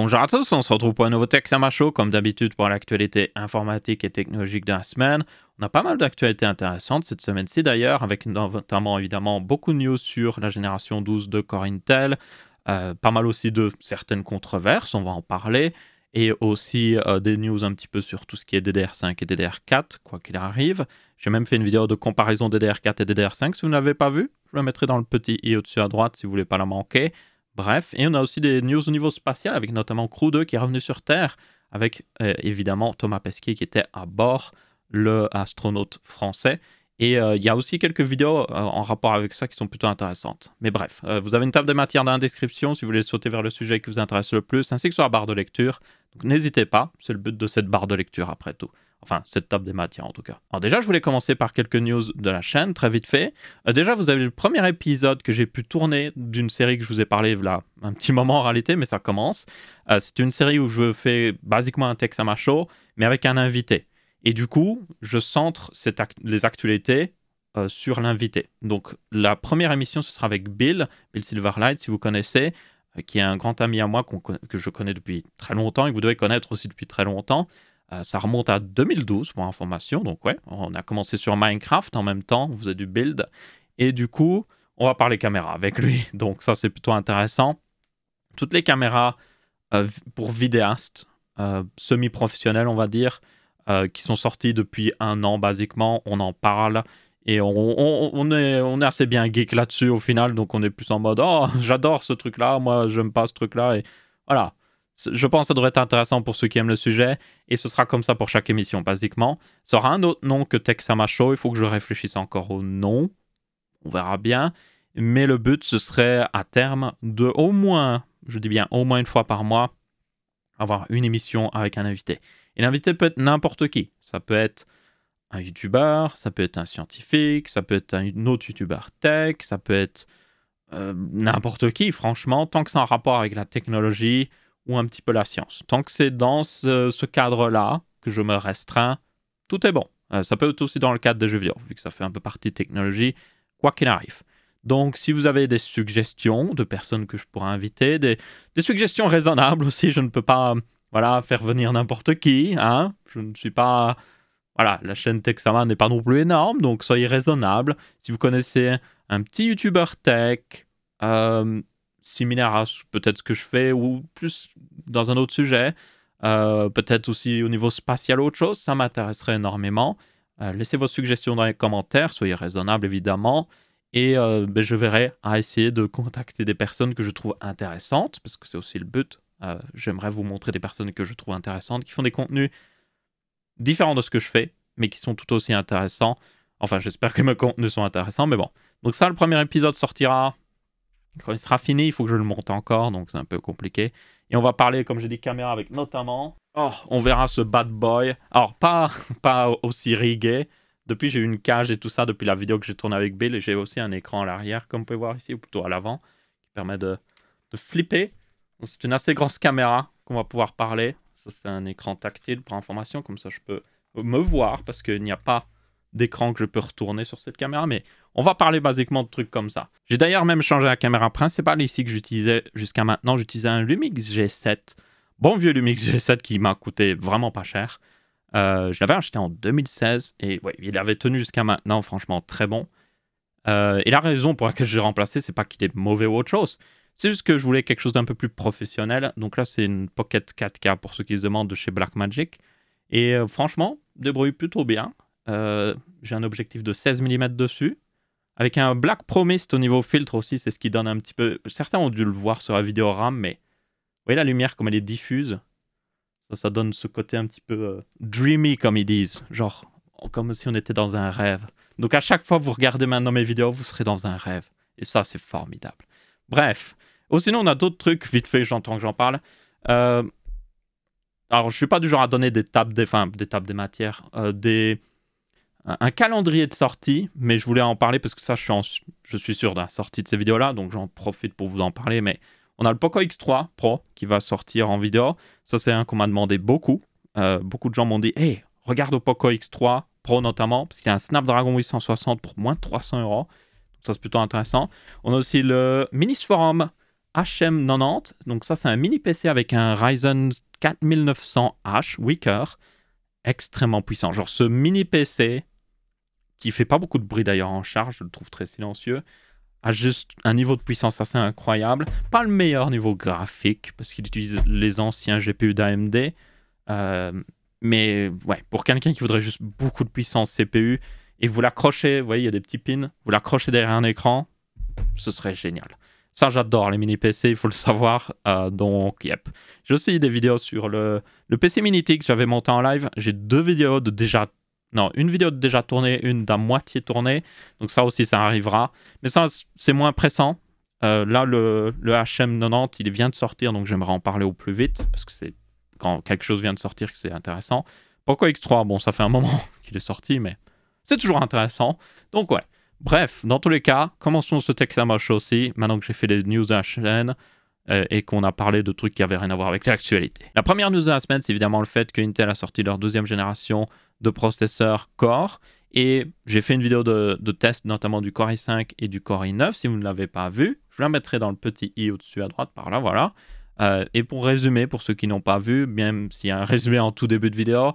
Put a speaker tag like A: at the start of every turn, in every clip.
A: Bonjour à tous, on se retrouve pour un nouveau Texama Show, comme d'habitude pour l'actualité informatique et technologique de la semaine. On a pas mal d'actualités intéressantes cette semaine-ci d'ailleurs, avec notamment évidemment beaucoup de news sur la génération 12 de Core Intel, euh, pas mal aussi de certaines controverses, on va en parler, et aussi euh, des news un petit peu sur tout ce qui est DDR5 et DDR4, quoi qu'il arrive. J'ai même fait une vidéo de comparaison DDR4 et DDR5, si vous n'avez pas vu, je la mettrai dans le petit i au-dessus à droite si vous ne voulez pas la manquer. Bref, et on a aussi des news au niveau spatial, avec notamment Crew 2 qui est revenu sur Terre, avec euh, évidemment Thomas Pesquet qui était à bord, le astronaute français. Et euh, il y a aussi quelques vidéos euh, en rapport avec ça qui sont plutôt intéressantes. Mais bref, vous avez une table de matières dans la description si vous voulez sauter vers le sujet qui vous intéresse le plus, ainsi que sur la barre de lecture. Donc n'hésitez pas, c'est le but de cette barre de lecture après tout. Enfin, cette top des matières en tout cas. Alors déjà, je voulais commencer par quelques news de la chaîne, très vite fait. Euh, déjà, vous avez le premier épisode que j'ai pu tourner d'une série que je vous ai parlé là un petit moment en réalité, mais ça commence. Euh, c'est une série où je fais basiquement un texte à ma show, mais avec un invité. Et du coup, je centre les actualités euh, sur l'invité. Donc la première émission, ce sera avec Bill, Bill Silverlight, si vous connaissez qui est un grand ami à moi que je connais depuis très longtemps et que vous devez connaître aussi depuis très longtemps. Euh, ça remonte à 2012 pour information. Donc, ouais, on a commencé sur Minecraft en même temps. On faisait du build. Et du coup, on va parler caméra avec lui. Donc, ça, c'est plutôt intéressant. Toutes les caméras euh, pour vidéastes, euh, semi-professionnels, on va dire, qui sont sorties depuis un an, basiquement. On en parle. Et on, est, on est assez bien geek là-dessus au final, donc on est plus en mode Oh, j'adore ce truc-là, moi j'aime pas ce truc-là. Et voilà, je pense que ça devrait être intéressant pour ceux qui aiment le sujet, et ce sera comme ça pour chaque émission, basiquement. Ça aura un autre nom que Texama Show, il faut que je réfléchisse encore au nom, on verra bien, mais le but, ce serait à terme de au moins, je dis bien au moins une fois par mois, avoir une émission avec un invité. Et l'invité peut être n'importe qui, ça peut être un youtubeur, ça peut être un scientifique, ça peut être un autre youtubeur tech, ça peut être euh, n'importe qui, franchement, tant que c'est en rapport avec la technologie, ou un petit peu la science. Tant que c'est dans ce, cadre-là que je me restreins, tout est bon. Euh, ça peut être aussi dans le cadre des jeux vidéo, vu que ça fait un peu partie technologie, quoi qu'il arrive. Donc, si vous avez des suggestions de personnes que je pourrais inviter, des, suggestions raisonnables aussi, je ne peux pas voilà, faire venir n'importe qui. Hein je ne suis pas. Voilà, la chaîne Texama n'est pas non plus énorme, donc soyez raisonnables. Si vous connaissez un petit YouTuber tech, euh, similaire à peut-être ce que je fais ou plus dans un autre sujet. Euh, peut-être aussi au niveau spatial autre chose, ça m'intéresserait énormément. Euh, laissez vos suggestions dans les commentaires, soyez raisonnables évidemment. Et euh, ben, je verrai à essayer de contacter des personnes que je trouve intéressantes, parce que c'est aussi le but. J'aimerais vous montrer des personnes que je trouve intéressantes, qui font des contenus différents de ce que je fais, mais qui sont tout aussi intéressants. Enfin, j'espère que mes contenus sont intéressants, mais bon. Donc ça, le premier épisode sortira quand il sera fini, il faut que je le monte encore, donc c'est un peu compliqué. Et on va parler, comme j'ai dit, caméra avec notamment. Oh, on verra ce bad boy. Alors, pas, pas aussi rigué. Depuis, j'ai eu une cage et tout ça depuis la vidéo que j'ai tournée avec Bill. Et j'ai aussi un écran à l'arrière, comme vous pouvez voir ici, ou plutôt à l'avant, qui permet de, de flipper. C'est une assez grosse caméra qu'on va pouvoir parler. Ça, c'est un écran tactile pour information. Comme ça, je peux me voir parce qu'il n'y a pas d'écran que je peux retourner sur cette caméra, mais on va parler basiquement de trucs comme ça. J'ai d'ailleurs même changé la caméra principale ici que j'utilisais jusqu'à maintenant. J'utilisais un Lumix G7, bon vieux Lumix G7 qui m'a coûté vraiment pas cher. Euh, je l'avais acheté en 2016 et ouais, il avait tenu jusqu'à maintenant, franchement très bon. Euh, et la raison pour laquelle je l'ai remplacé, c'est pas qu'il est mauvais ou autre chose. C'est juste que je voulais quelque chose d'un peu plus professionnel. Donc là, c'est une Pocket 4K pour ceux qui se demandent de chez Blackmagic. Et franchement euh, franchement, débrouille plutôt bien. Euh, j'ai un objectif de 16 mm dessus. Avec un black promist au niveau filtre aussi, c'est ce qui donne un petit peu. Certains ont dû le voir sur la vidéo RAM, mais vous voyez la lumière comme elle est diffuse. Ça, ça donne ce côté un petit peu euh, dreamy, comme ils disent. Genre, comme si on était dans un rêve. Donc à chaque fois que vous regardez maintenant mes vidéos, vous serez dans un rêve. Et ça, c'est formidable. Bref. Oh, sinon, on a d'autres trucs, vite fait, j'entends que j'en parle. Euh, alors, je suis pas du genre à donner des tables des, enfin, des tables des matières, des un calendrier de sortie, mais je voulais en parler parce que ça, je suis, je suis sûr de la sortie de ces vidéos-là, donc j'en profite pour vous en parler. Mais on a le Poco X3 Pro qui va sortir en vidéo. Ça, c'est un qu'on m'a demandé beaucoup. Euh, beaucoup de gens m'ont dit Hey, regarde au Poco X3 Pro notamment, parce qu'il y a un Snapdragon 860 pour moins de 300 euros. Donc, ça, c'est plutôt intéressant. On a aussi le Mini Forum HM90. Donc, ça, c'est un mini PC avec un Ryzen 4900H, Weaker extrêmement puissant. Genre ce mini PC, qui fait pas beaucoup de bruit d'ailleurs en charge, je le trouve très silencieux, a juste un niveau de puissance assez incroyable. Pas le meilleur niveau graphique, parce qu'il utilise les anciens GPU d'AMD. Euh, mais ouais, pour quelqu'un qui voudrait juste beaucoup de puissance CPU, et vous l'accrochez, vous voyez, il y a des petits pins, vous l'accrochez derrière un écran, ce serait génial. Ça, j'adore les mini PC, il faut le savoir. Euh, donc, yep. J'ai aussi des vidéos sur le, le PC mini que j'avais monté en live. J'ai deux vidéos de déjà. Non, une vidéo de déjà tournée, une d'à moitié tournée. Donc, ça aussi, ça arrivera. Mais ça, c'est moins pressant. Euh, là, le, le HM90, il vient de sortir, donc j'aimerais en parler au plus vite, parce que c'est quand quelque chose vient de sortir que c'est intéressant. Pourquoi X3 Bon, ça fait un moment qu'il est sorti, mais c'est toujours intéressant. Donc ouais, Bref, dans tous les cas, commençons ce texte à moche aussi, maintenant que j'ai fait les news de la chaîne euh, et qu'on a parlé de trucs qui n'avaient rien à voir avec l'actualité. La première news de la semaine, c'est évidemment le fait que Intel a sorti leur deuxième génération de processeurs Core. Et j'ai fait une vidéo de, test notamment du Core i5 et du Core i9. Si vous ne l'avez pas vu, je la mettrai dans le petit i au-dessus à droite, par là, voilà. Euh, et pour résumer, pour ceux qui n'ont pas vu, même s'il y a un résumé en tout début de vidéo,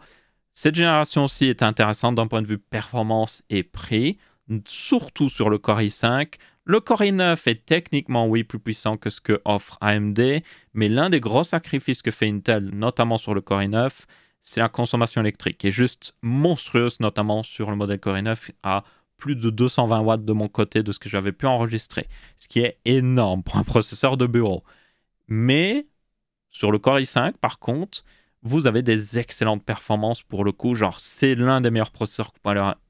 A: cette génération aussi est intéressante d'un point de vue performance et prix surtout sur le Core i5. Le Core i9 est techniquement, oui, plus puissant que ce que offre AMD, mais l'un des gros sacrifices que fait Intel, notamment sur le Core i9, c'est la consommation électrique, qui est juste monstrueuse, notamment sur le modèle Core i9, à plus de 220 watts de mon côté de ce que j'avais pu enregistrer, ce qui est énorme pour un processeur de bureau. Mais sur le Core i5, par contre, vous avez des excellentes performances pour le coup. Genre, c'est l'un des meilleurs processeurs.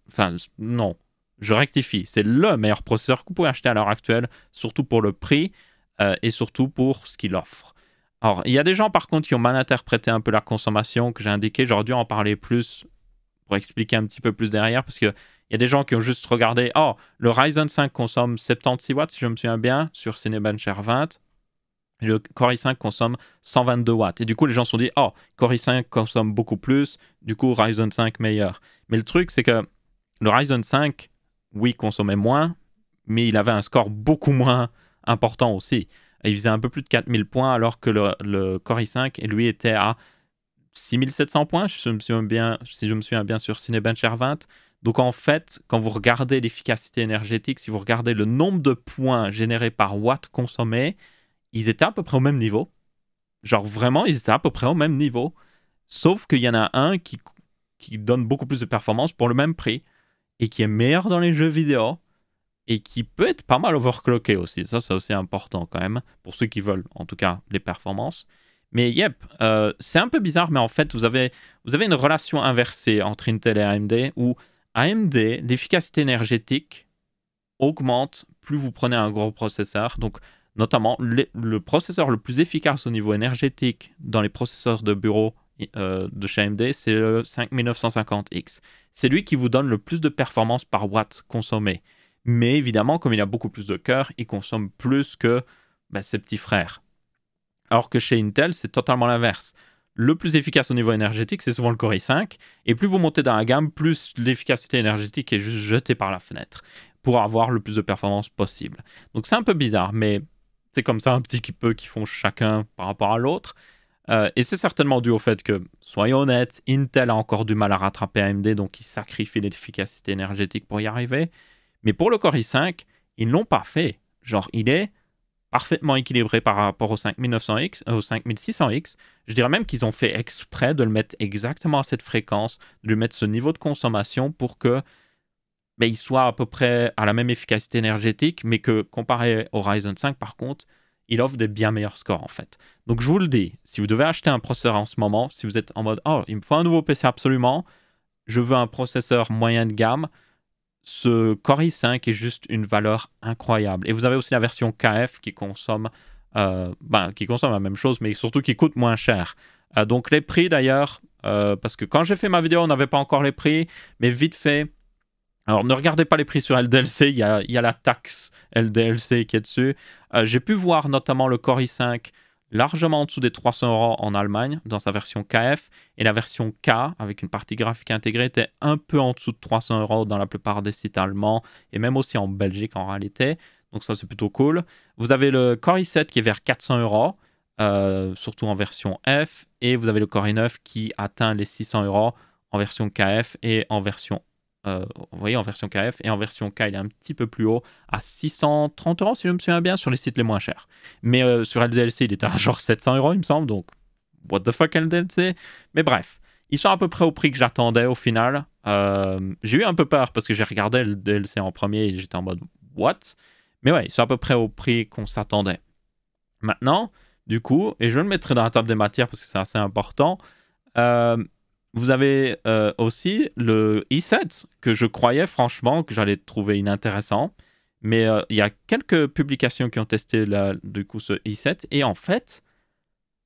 A: Enfin, non, je rectifie, c'est le meilleur processeur que vous pouvez acheter à l'heure actuelle, surtout pour le prix euh, et surtout pour ce qu'il offre. Alors, il y a des gens par contre qui ont mal interprété un peu la consommation que j'ai indiqué, J'aurais dû en parler plus pour expliquer un petit peu plus derrière parce qu'il y a des gens qui ont juste regardé Oh, le Ryzen 5 consomme 76 watts, si je me souviens bien, sur r 20. le Core i5 consomme 122 watts. Et du coup, les gens se sont dit Oh, Core i5 consomme beaucoup plus, du coup, Ryzen 5 meilleur. Mais le truc, c'est que le Ryzen 5 oui, consommait moins, mais il avait un score beaucoup moins important aussi. Il faisait un peu plus de 4000 points, alors que le, le Core i5, lui, était à 6700 points, je me bien, si je me souviens bien sur Cinebench R20. Donc en fait, quand vous regardez l'efficacité énergétique, si vous regardez le nombre de points générés par watt consommé, ils étaient à peu près au même niveau. Genre vraiment, ils étaient à peu près au même niveau. Sauf qu'il y en a un qui, qui donne beaucoup plus de performance pour le même prix et qui est meilleur dans les jeux vidéo et qui peut être pas mal overclocké aussi. Ça, c'est aussi important quand même, pour ceux qui veulent en tout cas les performances. Mais yep, euh, c'est un peu bizarre, mais en fait, vous avez, vous avez une relation inversée entre Intel et AMD, où AMD, l'efficacité énergétique augmente plus vous prenez un gros processeur. Donc, notamment, le processeur le plus efficace au niveau énergétique dans les processeurs de bureau euh, de chez AMD, c'est le 5950X. C'est lui qui vous donne le plus de performance par watt consommé. Mais évidemment, comme il a beaucoup plus de cœur, il consomme plus que bah, ses petits frères. Alors que chez Intel, c'est totalement l'inverse. Le plus efficace au niveau énergétique, c'est souvent le Core i5. Et plus vous montez dans la gamme, plus l'efficacité énergétique est juste jetée par la fenêtre pour avoir le plus de performance possible. Donc c'est un peu bizarre, mais c'est comme ça un petit peu qu'ils font chacun par rapport à l'autre. Euh, et c'est certainement dû au fait que, soyons honnêtes, Intel a encore du mal à rattraper AMD, donc ils sacrifient l'efficacité énergétique pour y arriver. Mais pour le Core i5, ils l'ont pas fait. Genre, il est parfaitement équilibré par rapport au 5900X, euh, au 5600X. Je dirais même qu'ils ont fait exprès de le mettre exactement à cette fréquence, de lui mettre ce niveau de consommation pour que ben, il soit à peu près à la même efficacité énergétique, mais que comparé au Ryzen 5, par contre, il offre des bien meilleurs scores en fait. Donc je vous le dis, si vous devez acheter un processeur en ce moment, si vous êtes en mode oh il me faut un nouveau PC absolument, je veux un processeur moyen de gamme, ce Core i5 est juste une valeur incroyable. Et vous avez aussi la version KF qui consomme, euh, ben, qui consomme la même chose, mais surtout qui coûte moins cher. Euh, donc les prix d'ailleurs, euh, parce que quand j'ai fait ma vidéo, on n'avait pas encore les prix, mais vite fait, alors, ne regardez pas les prix sur LDLC, il y a, la taxe LDLC qui est dessus. Euh, j'ai pu voir notamment le Core i5 largement en dessous des 300 euros en Allemagne dans sa version KF et la version K avec une partie graphique intégrée était un peu en dessous de 300 euros dans la plupart des sites allemands et même aussi en Belgique en réalité. Donc ça c'est plutôt cool. Vous avez le Core i7 qui est vers 400 euros, euh, surtout en version F, et vous avez le Core i9 qui atteint les 600 euros en version KF et en version euh, vous voyez, en version KF et en version K, il est un petit peu plus haut, à 630 euros, si je me souviens bien, sur les sites les moins chers. Mais euh, sur LDLC, il était à genre 700 euros, il me semble, donc what the fuck LDLC Mais bref, ils sont à peu près au prix que j'attendais au final. Euh, j'ai eu un peu peur parce que j'ai regardé LDLC en premier et j'étais en mode what Mais ouais, ils sont à peu près au prix qu'on s'attendait. Maintenant, du coup, et je le mettrai dans la table des matières parce que c'est assez important. Euh, vous avez euh, aussi le i7 que je croyais franchement que j'allais trouver inintéressant. Mais euh, il y a quelques publications qui ont testé la, du coup ce i7. Et en fait,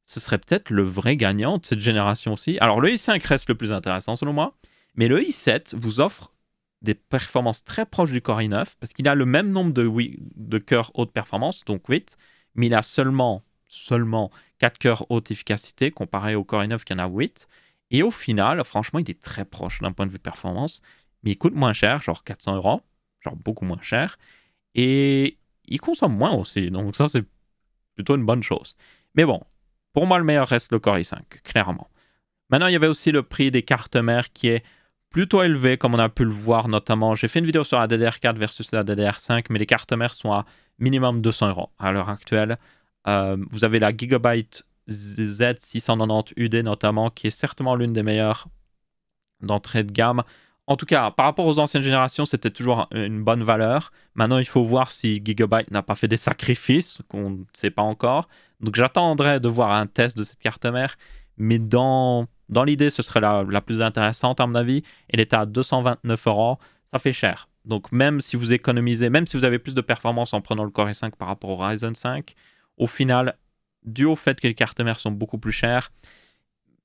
A: ce serait peut-être le vrai gagnant de cette génération aussi. Alors le e i5 reste le plus intéressant selon moi. Mais le i7 e vous offre des performances très proches du Core i9 parce qu'il a le même nombre de, de cœurs haute performance, donc 8. Mais il a seulement, seulement 4 cœurs haute efficacité comparé au Core i9 qui en a 8. Et au final, franchement, il est très proche d'un point de vue performance, mais il coûte moins cher, genre 400 euros, genre beaucoup moins cher. Et il consomme moins aussi, donc ça, c'est plutôt une bonne chose. Mais bon, pour moi, le meilleur reste le Core i5, clairement. Maintenant, il y avait aussi le prix des cartes mères qui est plutôt élevé, comme on a pu le voir notamment. J'ai fait une vidéo sur la DDR4 versus la DDR5, mais les cartes mères sont à minimum 200 euros à l'heure actuelle. Euh, vous avez la Gigabyte Z690UD notamment, qui est certainement l'une des meilleures d'entrée de gamme. En tout cas, par rapport aux anciennes générations, c'était toujours une bonne valeur. Maintenant, il faut voir si Gigabyte n'a pas fait des sacrifices, qu'on ne sait pas encore. Donc j'attendrai de voir un test de cette carte mère, mais dans, dans l'idée, ce serait la, la, plus intéressante à mon avis. Elle est à 229 euros, ça fait cher. Donc même si vous économisez, même si vous avez plus de performance en prenant le Core i5 par rapport au Ryzen 5, au final, dû au fait que les cartes mères sont beaucoup plus chères,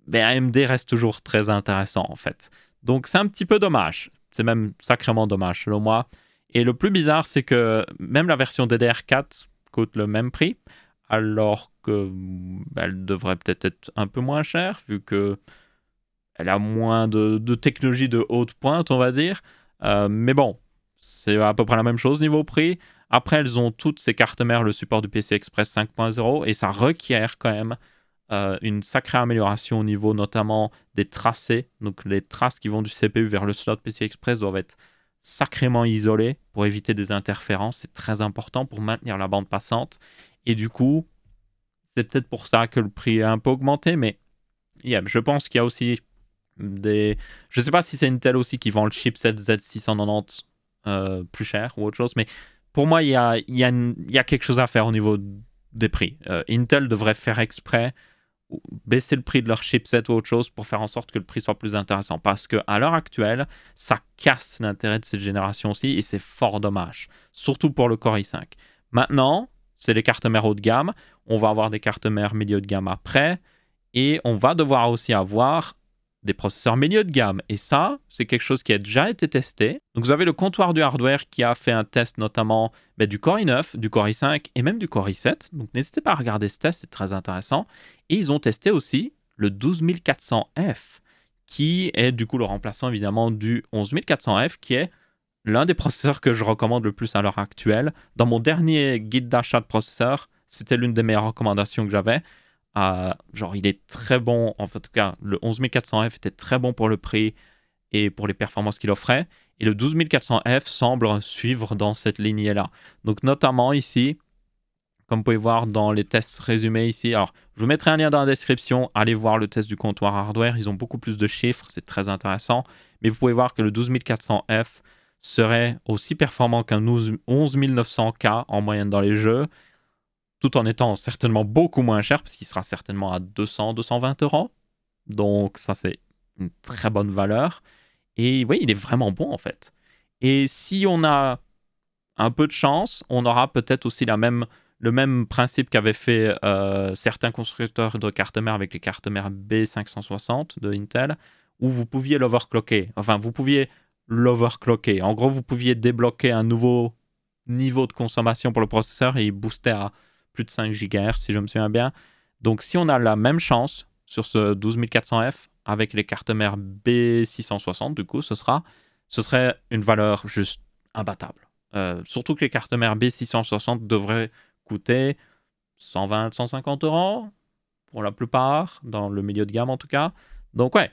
A: mais ben, AMD reste toujours très intéressant en fait. Donc c'est un petit peu dommage. C'est même sacrément dommage selon moi. Et le plus bizarre, c'est que même la version DDR4 coûte le même prix, alors que ben, elle devrait peut-être être un peu moins chère vu que elle a moins de, technologie de haute pointe, on va dire. Euh, mais bon, c'est à peu près la même chose niveau prix. Après, elles ont toutes ces cartes mères, le support du PC Express 5.0, et ça requiert quand même euh, une sacrée amélioration au niveau notamment des tracés. Donc les traces qui vont du CPU vers le slot PC Express doivent être sacrément isolées pour éviter des interférences. C'est très important pour maintenir la bande passante. Et du coup, c'est peut-être pour ça que le prix a un peu augmenté, mais yeah, je pense qu'il y a aussi des... Je ne sais pas si c'est Intel aussi qui vend le chipset Z690 euh, plus cher ou autre chose, mais pour moi, il y a, quelque chose à faire au niveau des prix. Euh, Intel devrait faire exprès baisser le prix de leur chipset ou autre chose pour faire en sorte que le prix soit plus intéressant. Parce que l'heure actuelle, ça casse l'intérêt de cette génération aussi et c'est fort dommage. Surtout pour le Core i5. Maintenant, c'est les cartes mères haut de gamme. On va avoir des cartes mères milieu de gamme après. Et on va devoir aussi avoir des processeurs milieu de gamme. Et ça, c'est quelque chose qui a déjà été testé. Donc vous avez le comptoir du hardware qui a fait un test notamment bah, du Core i9, du Core i5 et même du Core i7. Donc n'hésitez pas à regarder ce test, c'est très intéressant. Et ils ont testé aussi le 12400F, qui est du coup le remplaçant évidemment du 11400F, qui est l'un des processeurs que je recommande le plus à l'heure actuelle. Dans mon dernier guide d'achat de processeurs, c'était l'une des meilleures recommandations que j'avais genre, il est très bon. En, en tout cas, le 11400F était très bon pour le prix et pour les performances qu'il offrait. Et le 12400F semble suivre dans cette lignée-là. Donc, notamment ici, comme vous pouvez voir dans les tests résumés ici. Alors, je vous mettrai un lien dans la description. Allez voir le test du comptoir hardware. Ils ont beaucoup plus de chiffres. C'est très intéressant. Mais vous pouvez voir que le 12400F serait aussi performant qu'un 11900K en moyenne dans les jeux tout en étant certainement beaucoup moins cher, parce qu'il sera certainement à 200-220 euros. Donc ça, c'est une très bonne valeur. Et oui, il est vraiment bon en fait. Et si on a un peu de chance, on aura peut-être aussi la même, le même principe qu'avaient fait euh, certains constructeurs de cartes mères avec les cartes mères B560 de Intel, où vous pouviez l'overclocker. Enfin, vous pouviez l'overclocker. En gros, vous pouviez débloquer un nouveau niveau de consommation pour le processeur et il boostait à plus de 5 GHz, si je me souviens bien. Donc, si on a la même chance sur ce 12400F avec les cartes mères B660, du coup, ce, sera, ce serait une valeur juste imbattable. Euh, surtout que les cartes mères B660 devraient coûter 120, 150 euros pour la plupart, dans le milieu de gamme en tout cas. Donc, ouais,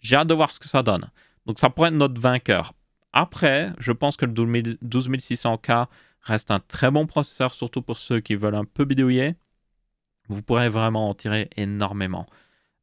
A: j'ai hâte de voir ce que ça donne. Donc, ça pourrait être notre vainqueur. Après, je pense que le 12600K reste un très bon processeur, surtout pour ceux qui veulent un peu bidouiller. Vous pourrez vraiment en tirer énormément.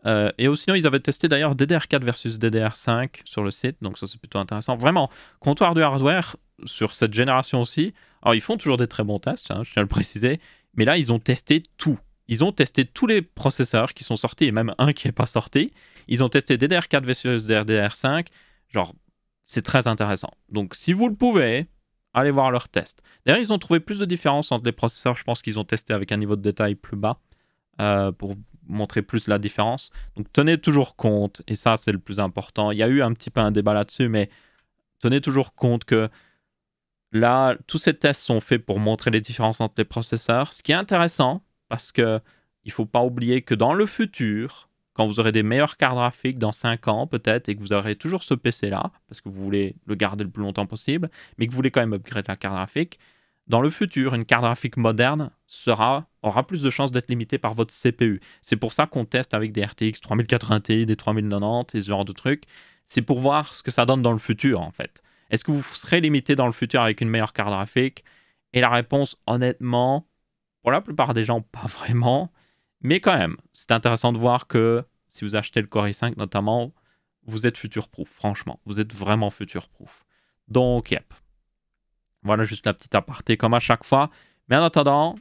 A: Euh, et aussi, ils avaient testé d'ailleurs DDR4 versus DDR5 sur le site, donc ça c'est plutôt intéressant. Vraiment, comptoir de hardware sur cette génération aussi. Alors, ils font toujours des très bons tests, hein, je tiens à le préciser, mais là, ils ont testé tout. Ils ont testé tous les processeurs qui sont sortis et même un qui n'est pas sorti. Ils ont testé DDR4 versus DDR5. Genre, c'est très intéressant. Donc, si vous le pouvez, allez voir leur tests. D'ailleurs, ils ont trouvé plus de différences entre les processeurs, je pense qu'ils ont testé avec un niveau de détail plus bas euh, pour montrer plus la différence. Donc tenez toujours compte, et ça c'est le plus important. Il y a eu un petit peu un débat là-dessus, mais tenez toujours compte que là, tous ces tests sont faits pour montrer les différences entre les processeurs, ce qui est intéressant parce qu'il ne faut pas oublier que dans le futur, quand vous aurez des meilleures cartes graphiques dans 5 ans peut-être et que vous aurez toujours ce PC là, parce que vous voulez le garder le plus longtemps possible, mais que vous voulez quand même upgrader la carte graphique, dans le futur, une carte graphique moderne sera, aura plus de chances d'être limitée par votre CPU. C'est pour ça qu'on teste avec des RTX 3080 Ti, des 3090 et ce genre de trucs. C'est pour voir ce que ça donne dans le futur en fait. Est-ce que vous serez limité dans le futur avec une meilleure carte graphique Et la réponse, honnêtement, pour la plupart des gens, pas vraiment. Mais quand même, c'est intéressant de voir que si vous achetez le Core i5 notamment, vous êtes future proof, franchement. Vous êtes vraiment future proof. Donc, yep. Voilà juste la petite aparté comme à chaque fois. Mais en attendant,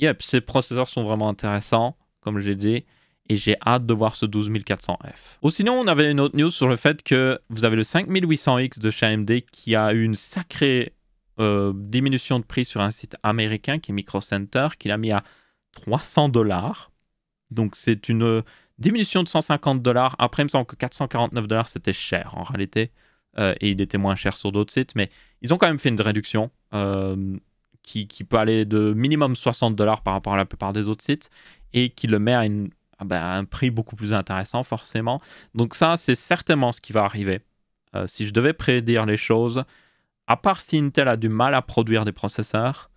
A: yep, ces processeurs sont vraiment intéressants, comme j'ai dit. Et j'ai hâte de voir ce 12400F. Ou sinon, on avait une autre news sur le fait que vous avez le 5800X de chez AMD qui a eu une sacrée euh, diminution de prix sur un site américain qui est Microcenter, qui l'a mis à 300 dollars. Donc c'est une euh, diminution de 150 dollars. Après, il me semble que 449 dollars, c'était cher en réalité. Euh, et il était moins cher sur d'autres sites. Mais ils ont quand même fait une réduction euh, qui, peut aller de minimum 60 dollars par rapport à la plupart des autres sites et qui le met ah ben, à, un prix beaucoup plus intéressant, forcément. Donc, ça, c'est certainement ce qui va arriver. si je devais prédire les choses, à part si Intel a du mal à produire des processeurs,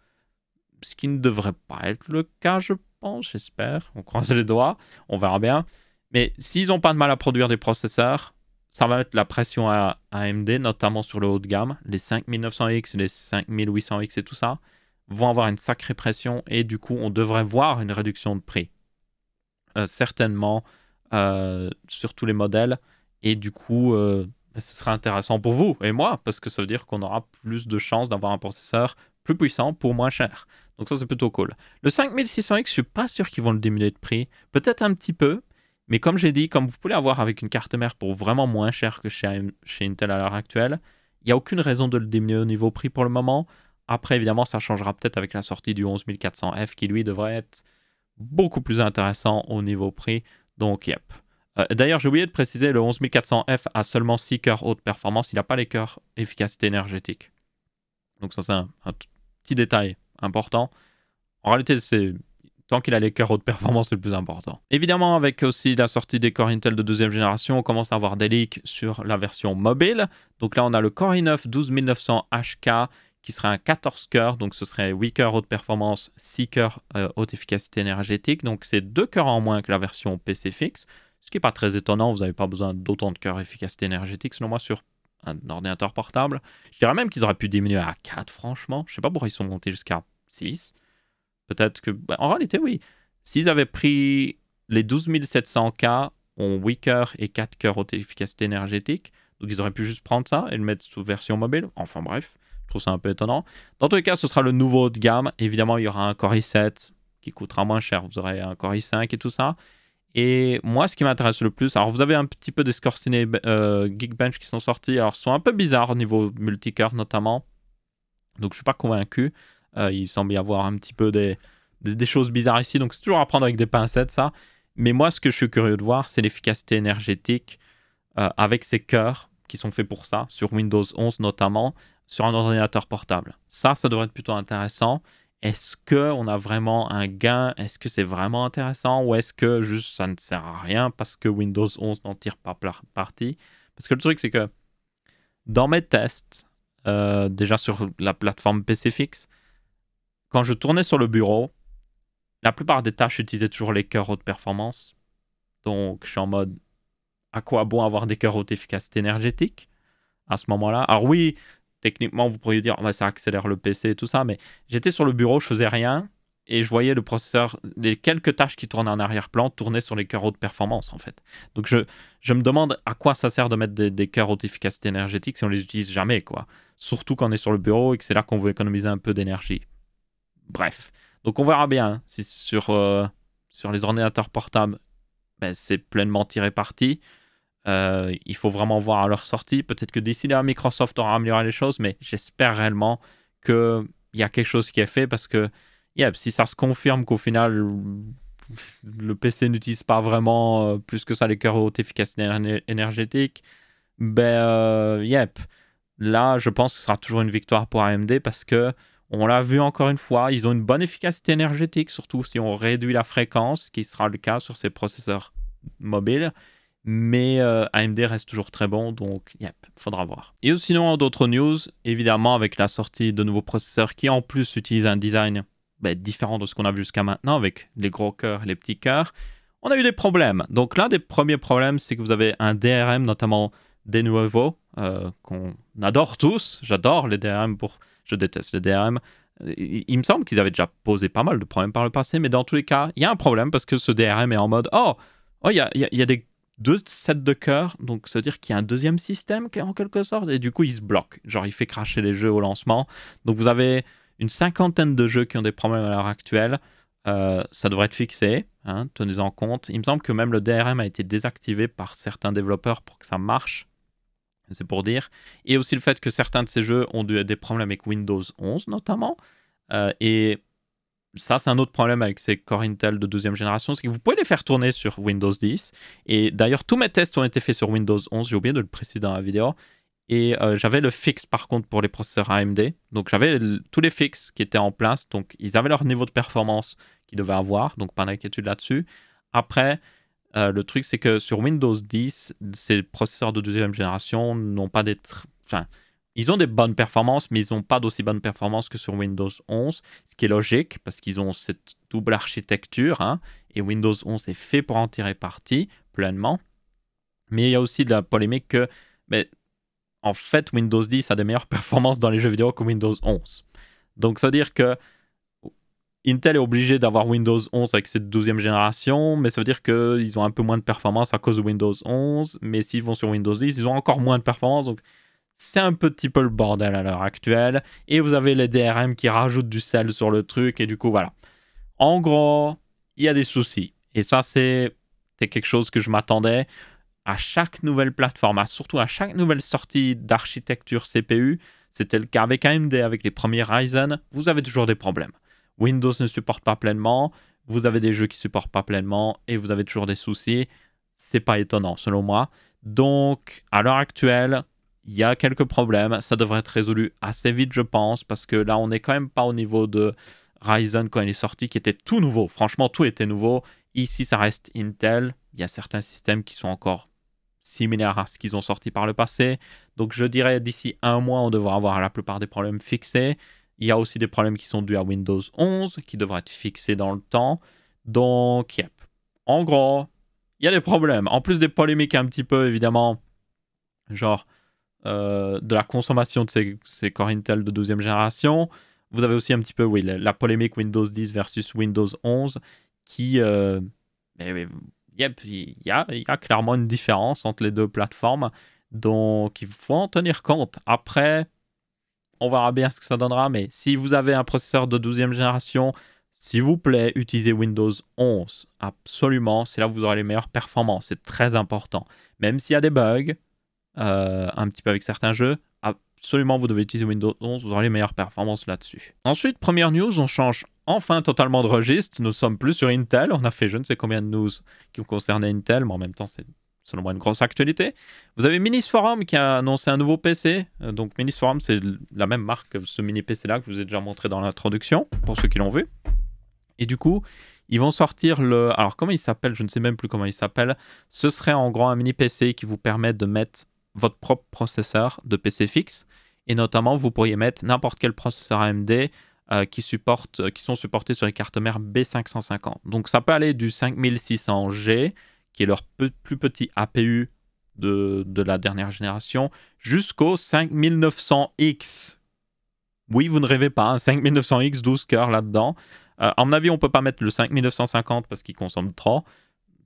A: ce qui ne devrait pas être le cas, je pense Bon, j'espère. On croise les doigts, on verra bien. Mais s'ils n'ont pas de mal à produire des processeurs, ça va mettre la pression à AMD, notamment sur le haut de gamme. Les 5900X, les 5800X et tout ça vont avoir une sacrée pression et du coup, on devrait voir une réduction de prix. Euh, certainement euh, sur tous les modèles. Et du coup, euh, bah, ce sera intéressant pour vous et moi parce que ça veut dire qu'on aura plus de chances d'avoir un processeur plus puissant pour moins cher. Donc ça, c'est plutôt cool. Le 5600X, je ne suis pas sûr qu'ils vont le diminuer de prix. Peut-être un petit peu. Mais comme j'ai dit, comme vous pouvez avoir avec une carte mère pour vraiment moins cher que chez, chez Intel à l'heure actuelle, il n'y a aucune raison de le diminuer au niveau prix pour le moment. Après, évidemment, ça changera peut-être avec la sortie du 11400F qui, lui, devrait être beaucoup plus intéressant au niveau prix. Donc, yep. Euh, d'ailleurs, j'ai oublié de préciser, le 11400F a seulement 6 cœurs haute performance, il n'a pas les cœurs efficacité énergétique. Donc ça, c'est un petit détail important. En réalité, c'est tant qu'il a les carreaux haute performance, c'est le plus important. Évidemment, avec aussi la sortie des Core Intel de deuxième génération, on commence à avoir des leaks sur la version mobile. Donc là, on a le Core i9 12900HK qui serait un 14 cœurs, donc ce serait 8 cœurs haute performance, 6 cœurs euh, haute efficacité énergétique. Donc c'est deux cœurs en moins que la version PC fixe, ce qui n'est pas très étonnant, vous n'avez pas besoin d'autant de cœurs efficacité énergétique, selon moi, sur un ordinateur portable. Je dirais même qu'ils auraient pu diminuer à 4, franchement. Je sais pas pourquoi ils sont montés jusqu'à 6. Peut-être que. Bah, en réalité, oui. S'ils avaient pris les 12700 k en 8 coeurs et 4 haute efficacité énergétique, donc ils auraient pu juste prendre ça et le mettre sous version mobile. Enfin bref, je trouve ça un peu étonnant. Dans tous les cas, ce sera le nouveau haut de gamme. Évidemment, il y aura un Core i7 qui coûtera moins cher. Vous aurez un Core i5 et tout ça. Et moi, ce qui m'intéresse le plus, alors vous avez un petit peu des scores euh, Geekbench qui sont sortis, alors sont un peu bizarres au niveau multicœur notamment. Donc je suis pas convaincu. Euh, il semble y avoir un petit peu des, des, choses bizarres ici, donc c'est toujours à prendre avec des pincettes ça. Mais moi, ce que je suis curieux de voir, c'est l'efficacité énergétique euh, avec ces cœurs qui sont faits pour ça, sur Windows 11 notamment, sur un ordinateur portable. Ça, ça devrait être plutôt intéressant est-ce qu'on a vraiment un gain Est-ce que c'est vraiment intéressant Ou est-ce que juste ça ne sert à rien parce que Windows 11 n'en tire pas parti Parce que le truc, c'est que dans mes tests, euh, déjà sur la plateforme PCFix, quand je tournais sur le bureau, la plupart des tâches utilisaient toujours les cœurs haute performance. Donc, je suis en mode, à quoi bon avoir des cœurs haute efficacité énergétique à ce moment-là Alors oui, techniquement, vous pourriez dire, oh, bah, ça accélère le PC et tout ça, mais j'étais sur le bureau, je faisais rien, et je voyais le processeur, les quelques tâches qui tournaient en arrière-plan tournaient sur les cœurs de performance en fait. Donc je, je me demande à quoi ça sert de mettre des, des haute d'efficacité énergétique si on les utilise jamais quoi. Surtout quand on est sur le bureau et que c'est là qu'on veut économiser un peu d'énergie. Bref, donc on verra bien hein, si sur, euh, sur les ordinateurs portables, ben, c'est pleinement tiré parti. Euh, il faut vraiment voir à leur sortie. Peut-être que d'ici là, Microsoft aura amélioré les choses, mais j'espère réellement qu'il y a quelque chose qui est fait parce que yeah, si ça se confirme qu'au final, le PC n'utilise pas vraiment euh, plus que ça les cœurs haute efficacité énergétique, ben, euh, yep. Là, je pense que ce sera toujours une victoire pour AMD parce que on l'a vu encore une fois, ils ont une bonne efficacité énergétique, surtout si on réduit la fréquence, ce qui sera le cas sur ces processeurs mobiles mais euh, AMD reste toujours très bon, donc il faudra voir. Et sinon, d'autres news, évidemment avec la sortie de nouveaux processeurs qui en plus utilisent un design bah, différent de ce qu'on a vu jusqu'à maintenant avec les gros cœurs et les petits cœurs, on a eu des problèmes. Donc l'un des premiers problèmes, c'est que vous avez un DRM, notamment des nouveaux, euh, qu'on adore tous. J'adore les DRM pour... Je déteste les DRM. Il, me semble qu'ils avaient déjà posé pas mal de problèmes par le passé, mais dans tous les cas, il y a un problème parce que ce DRM est en mode, oh, oh il y, a, y a des deux sets de cœur, donc ça veut dire qu'il y a un deuxième système en quelque sorte, et du coup il se bloque. Genre il fait cracher les jeux au lancement. Donc vous avez une cinquantaine de jeux qui ont des problèmes à l'heure actuelle. Euh, ça devrait être fixé, hein, tenez-en compte. Il me semble que même le DRM a été désactivé par certains développeurs pour que ça marche. C'est pour dire. Et aussi le fait que certains de ces jeux ont des problèmes avec Windows 11 notamment. Euh, et ça, c'est un autre problème avec ces Core Intel de deuxième génération, c'est que vous pouvez les faire tourner sur Windows 10. Et d'ailleurs, tous mes tests ont été faits sur Windows 11, j'ai oublié de le préciser dans la vidéo. Et euh, j'avais le fixe par contre pour les processeurs AMD. Donc j'avais tous les fixes qui étaient en place. Donc ils avaient leur niveau de performance qu'ils devaient avoir. Donc pas d'inquiétude là-dessus. Après, euh, le truc c'est que sur Windows 10, ces processeurs de deuxième génération n'ont pas d'être... enfin, ils ont des bonnes performances, mais ils n'ont pas d'aussi bonnes performances que sur Windows 11, ce qui est logique parce qu'ils ont cette double architecture. Hein, et Windows 11 est fait pour en tirer parti pleinement. Mais il y a aussi de la polémique que, en fait, Windows 10 a des meilleures performances dans les jeux vidéo que Windows 11. Donc, ça veut dire que Intel est obligé d'avoir Windows 11 avec cette 12e génération, mais ça veut dire qu'ils ont un peu moins de performances à cause de Windows 11. Mais s'ils vont sur Windows 10, ils ont encore moins de performances, Donc, c'est un petit peu le bordel à l'heure actuelle. Et vous avez les DRM qui rajoutent du sel sur le truc. Et du coup, voilà. En gros, il y a des soucis. Et ça, c'est quelque chose que je m'attendais. À chaque nouvelle plateforme, à surtout à chaque nouvelle sortie d'architecture CPU, c'était le cas avec AMD, avec les premiers Ryzen, vous avez toujours des problèmes. Windows ne supporte pas pleinement, vous avez des jeux qui ne supportent pas pleinement et vous avez toujours des soucis. C'est pas étonnant selon moi. Donc, à l'heure actuelle, il y a quelques problèmes. Ça devrait être résolu assez vite, je pense, parce que là, on n'est quand même pas au niveau de Ryzen quand il est sorti, qui était tout nouveau. Franchement, tout était nouveau. Ici, ça reste Intel. Il y a certains systèmes qui sont encore similaires à ce qu'ils ont sorti par le passé. Donc, je dirais d'ici un mois, on devrait avoir la plupart des problèmes fixés. Il y a aussi des problèmes qui sont dus à Windows 11, qui devraient être fixés dans le temps. Donc, yep. En gros, il y a des problèmes. En plus des polémiques un petit peu, évidemment. Genre, euh, de la consommation de ces, ces Intel de deuxième génération. Vous avez aussi un petit peu oui, la, polémique Windows 10 versus Windows 11 qui... Euh, il y, a, clairement une différence entre les deux plateformes, donc il faut en tenir compte. Après, on verra bien ce que ça donnera, mais si vous avez un processeur de 12e génération, s'il vous plaît, utilisez Windows 11. Absolument, c'est là vous aurez les meilleures performances, c'est très important. Même s'il y a des bugs, euh, un petit peu avec certains jeux, absolument vous devez utiliser Windows 11, vous aurez les meilleures performances là-dessus. Ensuite, première news, on change enfin totalement de registre, nous sommes plus sur Intel, on a fait je ne sais combien de news qui concerné Intel, mais en même temps c'est selon moi une grosse actualité. Vous avez Minis Forum qui a annoncé un nouveau PC, euh, donc Minis Forum c'est la même marque que ce mini PC là que je vous ai déjà montré dans l'introduction, pour ceux qui l'ont vu. Et du coup, ils vont sortir le... Alors comment il s'appelle Je ne sais même plus comment il s'appelle. Ce serait en gros un mini PC qui vous permet de mettre votre propre processeur de PC fixe. Et notamment, vous pourriez mettre n'importe quel processeur AMD euh, qui, supporte, euh, qui sont supportés sur les cartes mères B550. Donc ça peut aller du 5600G, qui est leur plus petit APU de, la dernière génération, jusqu'au 5900X. Oui, vous ne rêvez pas, 5900X, hein. 12 cœurs là-dedans. Euh, à mon avis, on ne peut pas mettre le 5950 parce qu'il consomme trop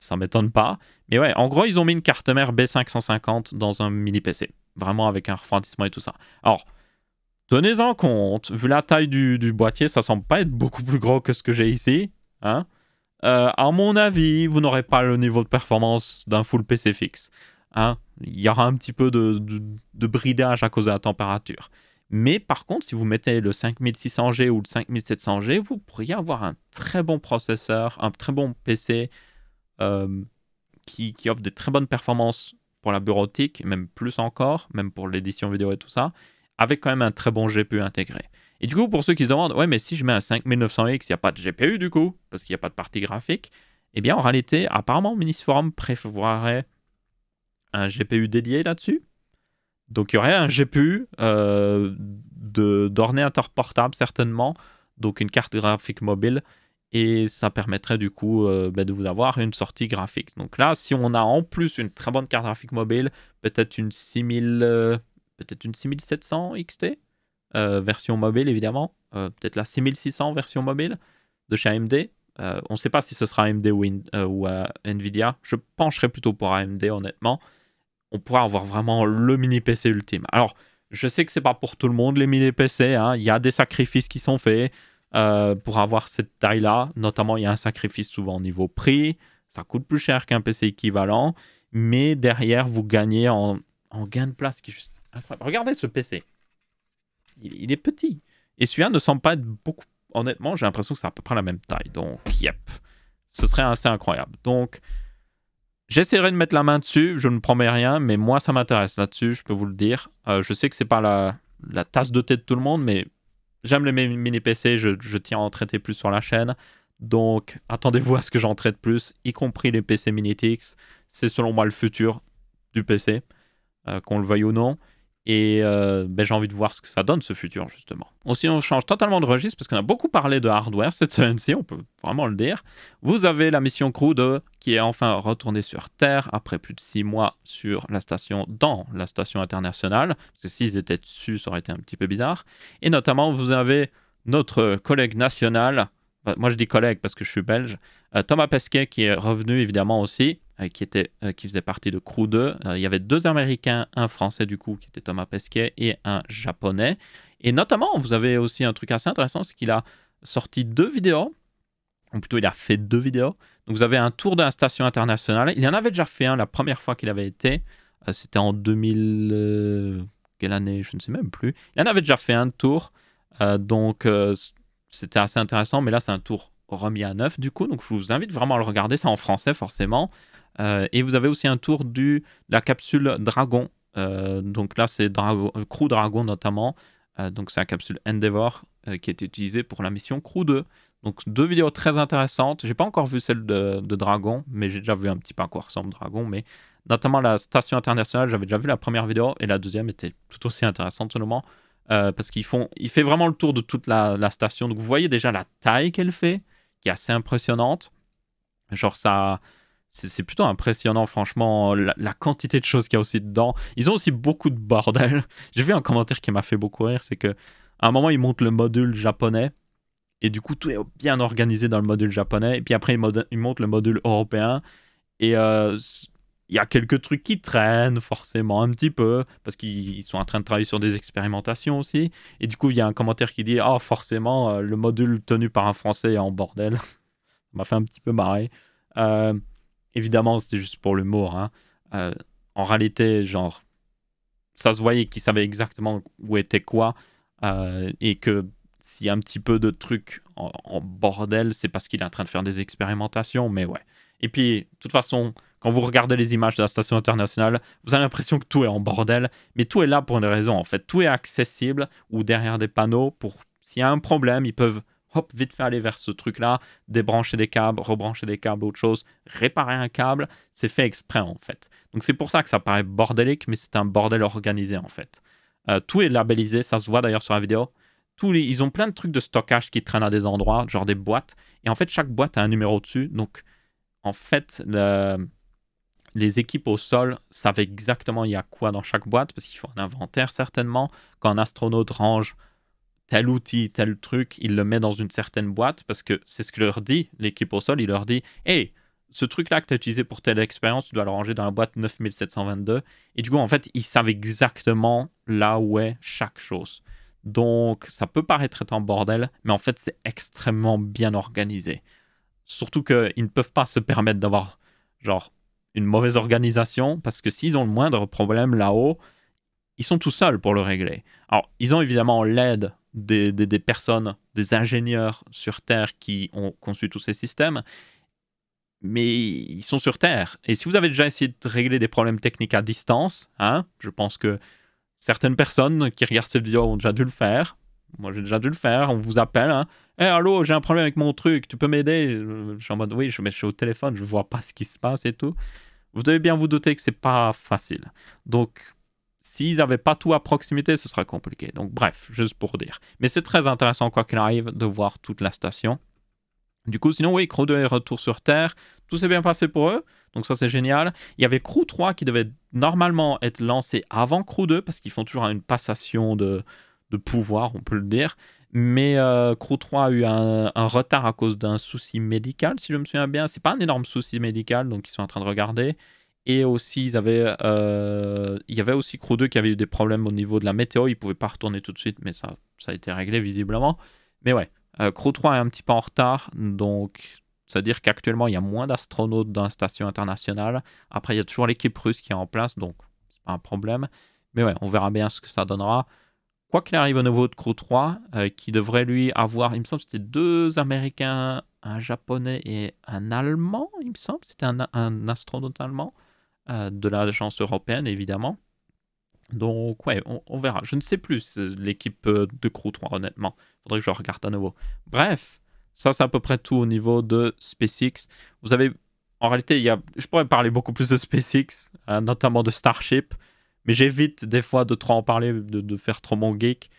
A: ça m'étonne pas. Mais ouais, en gros, ils ont mis une carte mère B550 dans un mini PC. Vraiment avec un refroidissement et tout ça. Alors, tenez-en compte, vu la taille du, boîtier, ça semble pas être beaucoup plus gros que ce que j'ai ici. Hein euh, à mon avis, vous n'aurez pas le niveau de performance d'un full PC fixe. Hein Il y aura un petit peu de, de bridage à cause de la température. Mais par contre, si vous mettez le 5600G ou le 5700G, vous pourriez avoir un très bon processeur, un très bon PC euh, qui, offre des très bonnes performances pour la bureautique, même plus encore, même pour l'édition vidéo et tout ça, avec quand même un très bon GPU intégré. Et du coup, pour ceux qui se demandent, ouais, mais si je mets un 5900X, il n'y a pas de GPU du coup, parce qu'il n'y a pas de partie graphique, eh bien, en réalité, apparemment, Minisforum prévoirait un GPU dédié là-dessus. Donc, il y aurait un GPU euh, d'ordinateur portable, certainement, donc une carte graphique mobile et ça permettrait du coup euh, ben, de vous avoir une sortie graphique. Donc là, si on a en plus une très bonne carte graphique mobile, peut-être une 6000, euh, peut-être une 6700 XT euh, version mobile évidemment, peut-être la 6600 version mobile de chez AMD. on ne sait pas si ce sera AMD ou, Nvidia. Je pencherai plutôt pour AMD honnêtement. On pourra avoir vraiment le mini PC ultime. Alors, je sais que c'est pas pour tout le monde les mini PC. Hein. Il y a des sacrifices qui sont faits. Euh, pour avoir cette taille-là, notamment, il y a un sacrifice souvent au niveau prix. Ça coûte plus cher qu'un PC équivalent. Mais derrière, vous gagnez en, en gain de place qui est juste Regardez ce PC. Il, est petit. Et celui-là ne semble pas être beaucoup. Honnêtement, j'ai l'impression que c'est à peu près la même taille. Donc, yep. Ce serait assez incroyable. Donc, J'essaierai de mettre la main dessus, je ne promets rien, mais moi ça m'intéresse là-dessus, je peux vous le dire. Euh, je sais que c'est pas la, la tasse de thé de tout le monde, mais J'aime les mini PC, je, tiens à en traiter plus sur la chaîne. Donc attendez-vous à ce que j'en traite plus, y compris les PC Minitix. C'est selon moi le futur du PC, euh, qu'on le veuille ou non. Et euh, ben, j'ai envie de voir ce que ça donne ce futur, justement. Aussi, on change totalement de registre parce qu'on a beaucoup parlé de hardware cette semaine-ci, on peut vraiment le dire. Vous avez la mission Crew 2 qui est enfin retournée sur Terre après plus de six mois sur la station, dans la station internationale. Parce que s'ils étaient dessus, ça aurait été un petit peu bizarre. Et notamment, vous avez notre collègue national, bah, moi je dis collègue parce que je suis belge, euh, Thomas Pesquet qui est revenu évidemment aussi euh, qui, était, euh, qui faisait partie de Crew 2. Euh, il y avait deux Américains, un Français du coup, qui était Thomas Pesquet, et un Japonais. Et notamment, vous avez aussi un truc assez intéressant, c'est qu'il a sorti deux vidéos, ou plutôt il a fait deux vidéos. Donc vous avez un tour de la station internationale. Il en avait déjà fait un la première fois qu'il avait été. C'était en 2000... quelle année Je ne sais même plus. Il en avait déjà fait un tour. donc c'était assez intéressant, mais là c'est un tour remis à neuf du coup. Donc je vous invite vraiment à le regarder, ça en français forcément. Euh, et vous avez aussi un tour de la capsule Dragon. Euh, donc là, c'est Crew Dragon notamment. Euh, donc c'est la capsule Endeavor qui est utilisée pour la mission Crew 2. Donc deux vidéos très intéressantes. J'ai pas encore vu celle de, Dragon, mais j'ai déjà vu un petit peu à quoi ressemble Dragon, mais notamment la station internationale, j'avais déjà vu la première vidéo et la deuxième était tout aussi intéressante seulement euh, parce qu'ils font, il fait vraiment le tour de toute la, la station. Donc vous voyez déjà la taille qu'elle fait, qui est assez impressionnante. Genre ça, c'est plutôt impressionnant, franchement, la, quantité de choses qu'il y a aussi dedans. Ils ont aussi beaucoup de bordel. J'ai vu un commentaire qui m'a fait beaucoup rire, c'est que à un moment, ils montent le module japonais, et du coup, tout est bien organisé dans le module japonais, et puis après, ils, montent le module européen, et euh, il y a quelques trucs qui traînent forcément un petit peu parce qu'ils sont en train de travailler sur des expérimentations aussi. Et du coup, il y a un commentaire qui dit ah forcément euh, le module tenu par un Français est en bordel. Ça m'a fait un petit peu marrer. Euh, évidemment, c'était juste pour l'humour. Hein. Euh, en réalité, genre, ça se voyait qu'il savait exactement où était quoi. Euh, et que s'il y a un petit peu de trucs en, en bordel, c'est parce qu'il est en train de faire des expérimentations. Mais ouais. Et puis, de toute façon, quand vous regardez les images de la station internationale, vous avez l'impression que tout est en bordel. Mais tout est là pour une raison, en fait. Tout est accessible ou derrière des panneaux pour. S'il y a un problème, ils peuvent hop, vite fait aller vers ce truc-là, débrancher des câbles, rebrancher des câbles, autre chose, réparer un câble, c'est fait exprès en fait. Donc c'est pour ça que ça paraît bordélique, mais c'est un bordel organisé en fait. Euh, tout est labellisé, ça se voit d'ailleurs sur la vidéo. Tous ils ont plein de trucs de stockage qui traînent à des endroits, genre des boîtes. Et en fait, chaque boîte a un numéro dessus. Donc, en fait, les équipes au sol savent exactement il y a quoi dans chaque boîte, parce qu'il faut un inventaire certainement. Quand un astronaute range tel outil, tel truc, il le met dans une certaine boîte parce que c'est ce que leur dit l'équipe au sol. Il leur dit Hey, ce truc-là que tu as utilisé pour telle expérience, tu dois le ranger dans la boîte 9722. Et du coup, en fait, ils savent exactement là où est chaque chose. Donc, ça peut paraître être un bordel, mais en fait, c'est extrêmement bien organisé. Surtout qu'ils ne peuvent pas se permettre d'avoir, genre, une mauvaise organisation parce que s'ils ont le moindre problème là-haut, ils sont tout seuls pour le régler. Alors, ils ont évidemment l'aide des, des, personnes, des ingénieurs sur Terre qui ont conçu tous ces systèmes, mais ils sont sur Terre. Et si vous avez déjà essayé de régler des problèmes techniques à distance, hein, je pense que certaines personnes qui regardent cette vidéo ont déjà dû le faire. Moi, j'ai déjà dû le faire. On vous appelle. Hein. Hey, eh, allô, j'ai un problème avec mon truc. Tu peux m'aider Je suis en mode oui, je, mais je suis au téléphone, je vois pas ce qui se passe et tout. Vous devez bien vous douter que c'est pas facile. Donc, s'ils n'avaient pas tout à proximité, ce serait compliqué. Donc bref, juste pour dire. Mais c'est très intéressant, quoi qu'il arrive, de voir toute la station. Du coup, sinon, oui, Crew 2 est retour sur Terre. Tout s'est bien passé pour eux. Donc ça, c'est génial. Il y avait Crew 3 qui devait normalement être lancé avant Crew 2 parce qu'ils font toujours une passation de, de pouvoir, on peut le dire. Mais euh, Crew 3 a eu un, un retard à cause d'un souci médical, si je me souviens bien. C'est pas un énorme souci médical, donc ils sont en train de regarder. Et aussi, ils avaient, euh, il y avait aussi Crew 2 qui avait eu des problèmes au niveau de la météo. Ils ne pouvaient pas retourner tout de suite, mais ça, ça a été réglé visiblement. Mais ouais, euh, Crew 3 est un petit peu en retard. Donc, c'est-à-dire qu'actuellement, il y a moins d'astronautes dans la station internationale. Après, il y a toujours l'équipe russe qui est en place, donc c'est pas un problème. Mais ouais, on verra bien ce que ça donnera. Quoi qu'il arrive au niveau de Crew 3, euh, qui devrait lui avoir, il me semble, c'était deux Américains, un Japonais et un Allemand, il me semble, c'était un, un astronaute allemand. Euh, de l'agence européenne, évidemment. Donc, ouais, on, verra. Je ne sais plus euh, l'équipe euh, de Crew 3, honnêtement. Faudrait que je regarde à nouveau. Bref, ça, c'est à peu près tout au niveau de SpaceX. Vous avez. En réalité, il y je pourrais parler beaucoup plus de SpaceX, notamment de Starship, mais j'évite des fois de trop en parler, de, faire trop mon geek.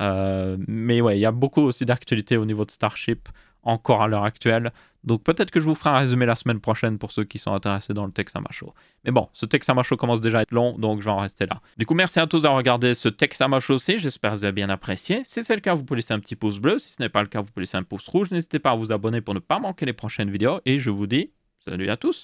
A: mais ouais, il y a beaucoup aussi d'actualité au niveau de Starship encore à l'heure actuelle. Donc peut-être que je vous ferai un résumé la semaine prochaine pour ceux qui sont intéressés dans le texte à Macho. Mais bon, ce texte à Macho commence déjà à être long, donc je vais en rester là. Du coup, merci à tous d'avoir regardé ce texte à Macho aussi. J'espère que vous avez bien apprécié. Si c'est le cas, vous pouvez laisser un petit pouce bleu. Si ce n'est pas le cas, vous pouvez laisser un pouce rouge. N'hésitez pas à vous abonner pour ne pas manquer les prochaines vidéos. Et je vous dis salut à tous.